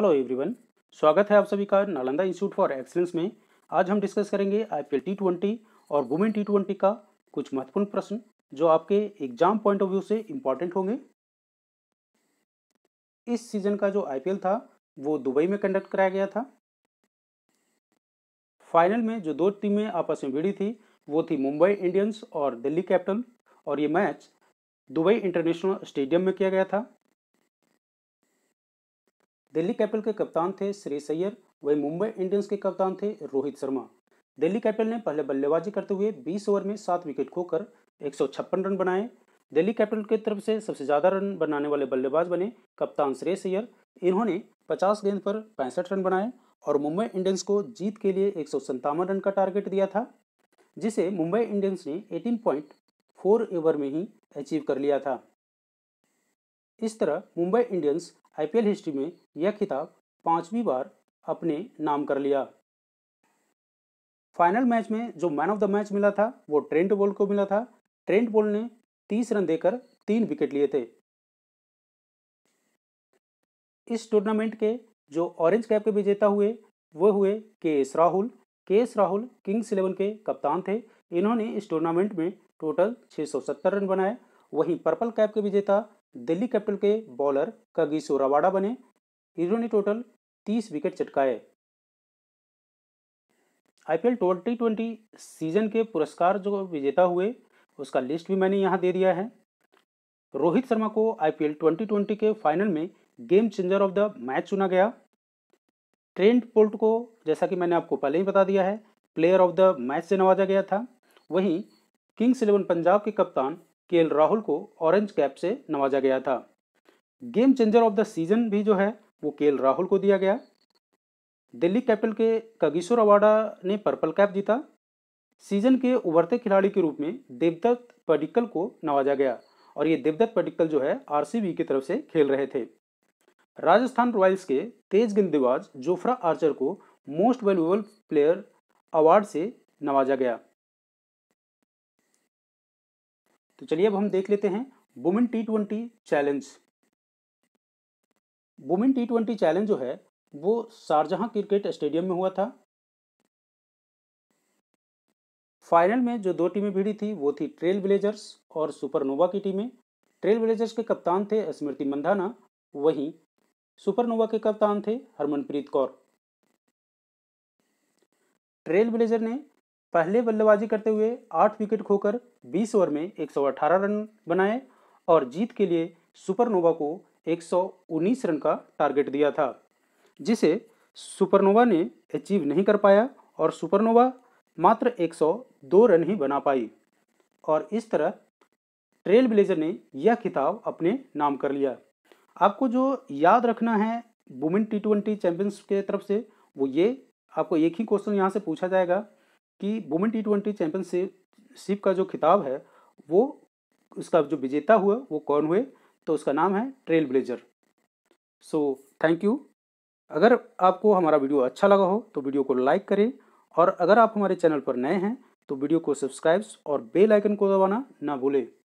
hello everyone स्वागत है आप सभी का नालंदा इंस्टीट्यूट फॉर एक्सलेंस में आज हम डिस्कस करेंगे आईपीएल टी ट्वेंटी और वुमेन टी ट्वेंटी का कुछ महत्वपूर्ण प्रश्न जो आपके एग्जाम पॉइंट ऑफ व्यू से इम्पॉर्टेंट होंगे इस सीजन का जो आईपीएल था वो दुबई में कंडक्ट कराया गया था फाइनल में जो दो टीमें आपस में भिड़ी थी वो थी मुंबई इंडियंस और दिल्ली कैपिटल और ये मैच दुबई इंटरनेशनल स्टेडियम में किया गया था दिल्ली कैपिटल के कप्तान थे श्री सैयर वही मुंबई इंडियंस के कप्तान थे रोहित शर्मा दिल्ली कैपिटल ने पहले बल्लेबाजी करते हुए 20 ओवर में सात विकेट खोकर एक रन बनाए दिल्ली कैपिटल की तरफ से सबसे ज़्यादा रन बनाने वाले बल्लेबाज बने कप्तान श्रेय सैयर इन्होंने 50 गेंद पर पैंसठ रन बनाए और मुंबई इंडियंस को जीत के लिए एक रन का टारगेट दिया था जिसे मुंबई इंडियंस ने एटीन पॉइंट ओवर में ही अचीव कर लिया था इस तरह मुंबई इंडियंस आईपीएल हिस्ट्री में यह खिताब पांचवी बार अपने नाम कर लिया फाइनल मैच में जो मैन ऑफ द मैच मिला था वो ट्रेंट बोल को मिला था ट्रेंट बोल ने तीस रन देकर तीन विकेट लिए थे इस टूर्नामेंट के जो ऑरेंज कैप के विजेता हुए वो हुए के एस राहुल के एस राहुल किंग्स इलेवन के कप्तान थे इन्होंने इस टूर्नामेंट में टोटल 670 रन बनाए वहीं पर्पल कैप के विजेता दिल्ली कैपिटल के बॉलर कगिसो रवाडा बने इन्होंने टोटल 30 विकेट चटकाए आईपीएल 2020 सीजन के पुरस्कार जो विजेता हुए उसका लिस्ट भी मैंने यहाँ दे दिया है रोहित शर्मा को आईपीएल 2020 के फाइनल में game changer of the match चुना गया ट्रेंड पोल्ट को जैसा कि मैंने आपको पहले ही बता दिया है प्लेयर ऑफ द मैच से नवाजा गया था वहीं किंग्स इलेवन पंजाब के कप्तान के राहुल को ऑरेंज कैप से नवाजा गया था game changer of the season भी जो है वो के राहुल को दिया गया दिल्ली कैपिटल के कगिशोर अवाडा ने पर्पल कैप जीता सीजन के उभरते खिलाड़ी के रूप में देवदत्त पडिक्कल को नवाजा गया और ये देवदत्त पडिक्कल जो है आरसीबी की तरफ से खेल रहे थे राजस्थान रॉयल्स के तेज गेंदबाज जोफ्रा आर्चर को मोस्ट वैल्यूएबल प्लेयर अवार्ड से नवाजा गया तो चलिए अब हम देख लेते हैं women T twenty challenge women T twenty challenge जो है वो शारजहां क्रिकेट स्टेडियम में हुआ था फाइनल में जो दो टीमें भिड़ी थी वो थी ट्रेल विलेजर्स और सुपरनोवा की टीमें ट्रेल विलेजर्स के कप्तान थे स्मृति मंधाना वहीं सुपरनोवा के कप्तान थे हरमनप्रीत कौर ट्रेल विलेजर ने पहले बल्लेबाजी करते हुए आठ विकेट खोकर 20 ओवर में 118 रन बनाए और जीत के लिए सुपरनोवा को 119 रन का टारगेट दिया था जिसे सुपरनोवा ने अचीव नहीं कर पाया और सुपरनोवा मात्र 102 रन ही बना पाई और इस तरह ट्रेल ब्लेजर ने यह खिताब अपने नाम कर लिया आपको जो याद रखना है वुमेन टी ट्वेंटी चैंपियंस के तरफ से वो ये आपको एक ही क्वेश्चन यहाँ से पूछा जाएगा कि वुमेन टी ट्वेंटी चैंपियनशिप का जो खिताब है वो उसका जो विजेता हुआ वो कौन हुए तो उसका नाम है Trailblazer so thank you अगर आपको हमारा वीडियो अच्छा लगा हो तो वीडियो को लाइक करें और अगर आप हमारे चैनल पर नए हैं तो वीडियो को सब्सक्राइब और बेल आइकन को दबाना ना भूलें